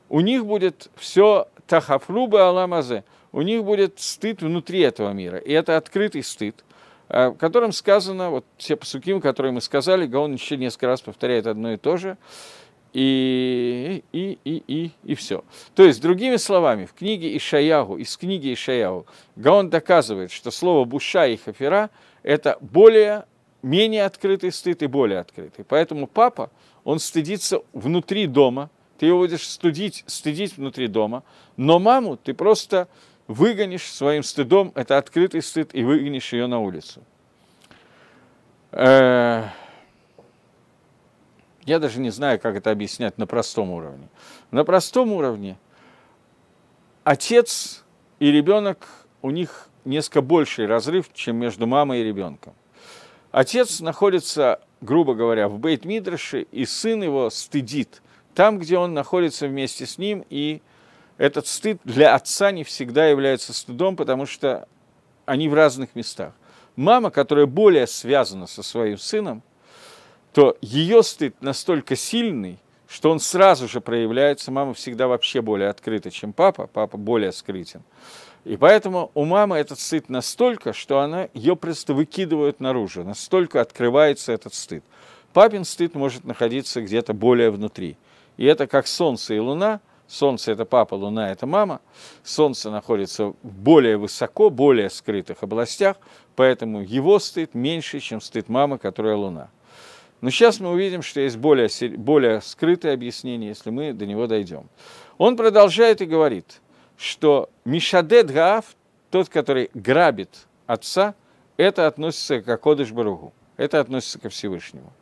у них будет все тахафрубы аламазе, у них будет стыд внутри этого мира. И это открытый стыд, э, в котором сказано, вот все пасуким, которые мы сказали, Гаон еще несколько раз повторяет одно и то же, и, и, и, и, и все. То есть, другими словами, в книге Ишаягу, из книги Ишаягу, Гаон доказывает, что слово «буша» и «хафера» – это более, менее открытый стыд и более открытый. Поэтому папа, он стыдится внутри дома, ты его будешь стыдить, стыдить внутри дома, но маму ты просто выгонишь своим стыдом, это открытый стыд, и выгонишь ее на улицу. Э-э- я даже не знаю, как это объяснять на простом уровне. На простом уровне отец и ребенок, у них несколько больший разрыв, чем между мамой и ребенком. Отец находится, грубо говоря, в бейт мидраше и сын его стыдит там, где он находится вместе с ним, и этот стыд для отца не всегда является стыдом, потому что они в разных местах. Мама, которая более связана со своим сыном, то ее стыд настолько сильный, что он сразу же проявляется. Мама всегда вообще более открыта, чем папа. Папа более скрытен. И поэтому у мамы этот стыд настолько, что она ее просто выкидывает наружу. Настолько открывается этот стыд. Папин стыд может находиться где-то более внутри. И это как солнце и луна. Солнце – это папа, луна – это мама. Солнце находится более высоко, более скрытых областях, поэтому его стыд меньше, чем стыд мамы, которая луна. Но сейчас мы увидим, что есть более, более скрытое объяснение, если мы до него дойдем. Он продолжает и говорит, что Мишадед Гаав, тот, который грабит отца, это относится к Акодыш Баругу, это относится ко Всевышнему.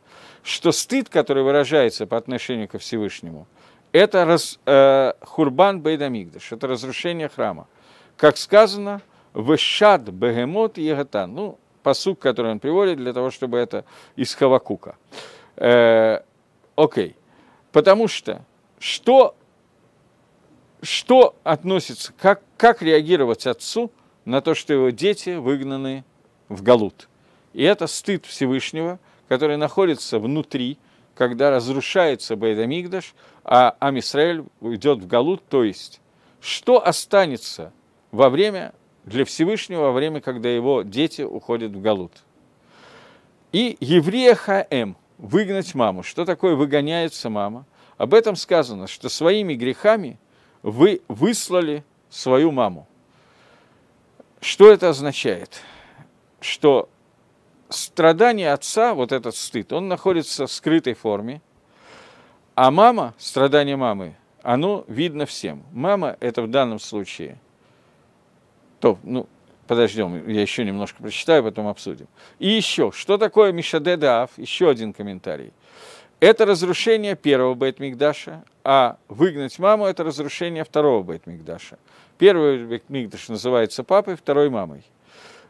Что стыд, который выражается по отношению ко Всевышнему, это раз, э, хурбан бейдамигдаш, это разрушение храма. Как сказано, вешад бегемот егатан. Ну, посук, который он приводит, для того, чтобы это из Хавакука. Э, окей. Потому что что, что относится, как, как реагировать отцу на то, что его дети выгнаны в Галут? И это стыд Всевышнего, который находится внутри, когда разрушается Бейдамигдаш, а Амисраэль уйдет в Галут, то есть что останется во время для Всевышнего во время, когда его дети уходят в Галут. И еврея Хаэм, выгнать маму. Что такое выгоняется мама? Об этом сказано, что своими грехами вы выслали свою маму. Что это означает? Что страдание отца, вот этот стыд, он находится в скрытой форме, а мама, страдание мамы, оно видно всем. Мама – это в данном случае – то, ну, подождем, я еще немножко прочитаю, потом обсудим. И еще, что такое Мишаде Даав? Еще один комментарий. Это разрушение первого Бет-Мигдаша, а выгнать маму – это разрушение второго Бет-Мигдаша. Первый Бет-Мигдаш называется папой, второй – мамой.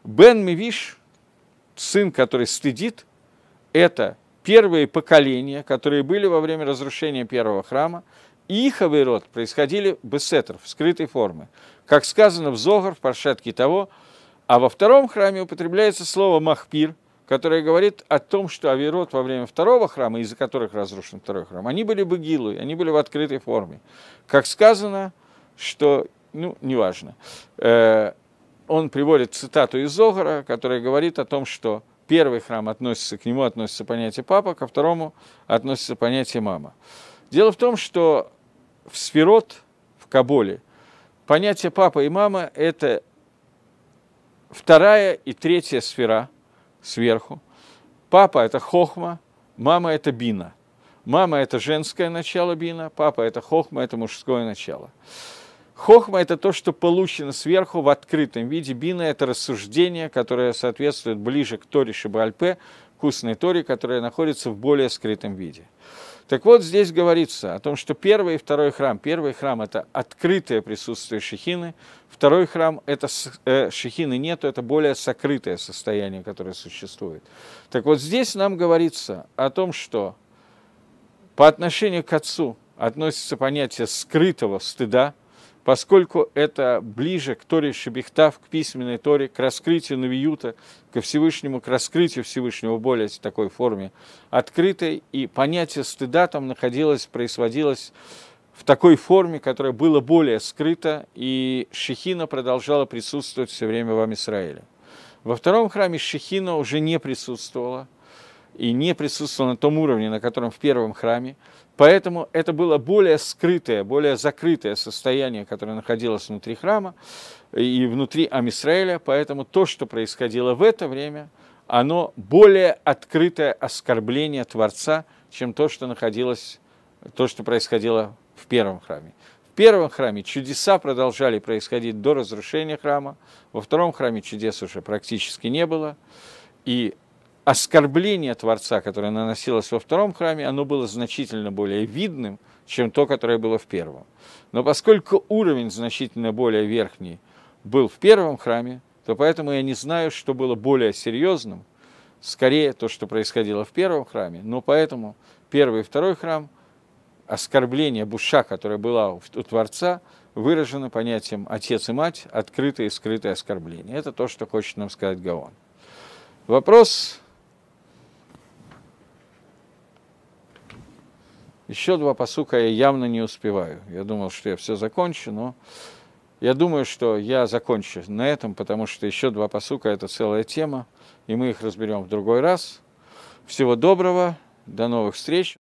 Бен Мивиш, сын, который стыдит, это первые поколения, которые были во время разрушения первого храма, и их авейрот происходили бесетров, скрытой формы. Как сказано в Зогар, в Паршатке того, а во втором храме употребляется слово «махпир», которое говорит о том, что авирот во время второго храма, из-за которых разрушен второй храм, они были бы гилы, они были в открытой форме. Как сказано, что, ну, неважно, э, он приводит цитату из Зогара, которая говорит о том, что первый храм относится, к нему относится понятие папа, ко второму относится понятие мама. Дело в том, что в Сферот, в Каболе, понятие папа и мама – это вторая и третья сфера сверху. Папа – это хохма, мама – это бина. Мама – это женское начало бина, папа – это хохма, это мужское начало. Хохма – это то, что получено сверху в открытом виде. Бина – это рассуждение, которое соответствует ближе к Торе Шибальпе, к устной Торе, которая находится в более скрытом виде. Так вот, здесь говорится о том, что первый и второй храм. Первый храм – это открытое присутствие шехины, второй храм – это э, шехины нету, это более сокрытое состояние, которое существует. Так вот, здесь нам говорится о том, что по отношению к Отцу относится понятие скрытого стыда – поскольку это ближе к Торе Шебехтав, к письменной Торе, к раскрытию Навиюта, ко Всевышнему, к раскрытию Всевышнего более в такой форме открытой, и понятие стыда там находилось, происходилось в такой форме, которая была более скрыта, и Шехина продолжала присутствовать все время в Амисраиле. Во втором храме Шехина уже не присутствовала, и не присутствовала на том уровне, на котором в первом храме. Поэтому это было более скрытое, более закрытое состояние, которое находилось внутри храма и внутри Амисраэля. Поэтому то, что происходило в это время, оно более открытое оскорбление Творца, чем то, что находилось, то, что происходило в первом храме. В первом храме чудеса продолжали происходить до разрушения храма, во втором храме чудес уже практически не было, и оскорбление Творца, которое наносилось во втором храме, оно было значительно более видным, чем то, которое было в первом. Но поскольку уровень значительно более верхний был в первом храме, то поэтому я не знаю, что было более серьезным, скорее то, что происходило в первом храме, но поэтому первый и второй храм, оскорбление буша, которая была у Творца, выражено понятием «отец и мать», открытое и скрытое оскорбление. Это то, что хочет нам сказать Гаон. Вопрос Еще два посука я явно не успеваю. Я думал, что я все закончу, но я думаю, что я закончу на этом, потому что еще два посука – это целая тема, и мы их разберем в другой раз. Всего доброго, до новых встреч.